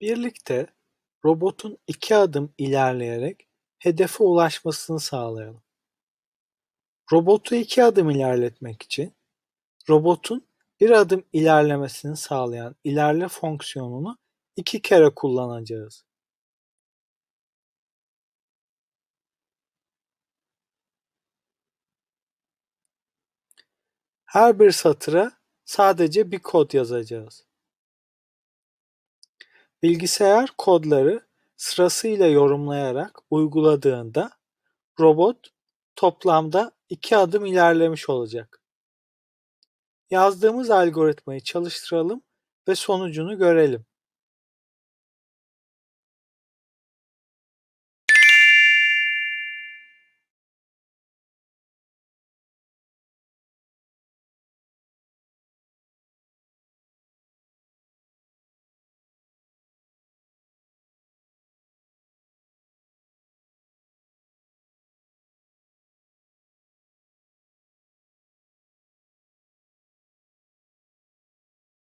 Birlikte robotun iki adım ilerleyerek hedefe ulaşmasını sağlayalım. Robotu iki adım ilerletmek için robotun bir adım ilerlemesini sağlayan ilerle fonksiyonunu iki kere kullanacağız. Her bir satıra sadece bir kod yazacağız. Bilgisayar kodları sırasıyla yorumlayarak uyguladığında robot toplamda iki adım ilerlemiş olacak. Yazdığımız algoritmayı çalıştıralım ve sonucunu görelim.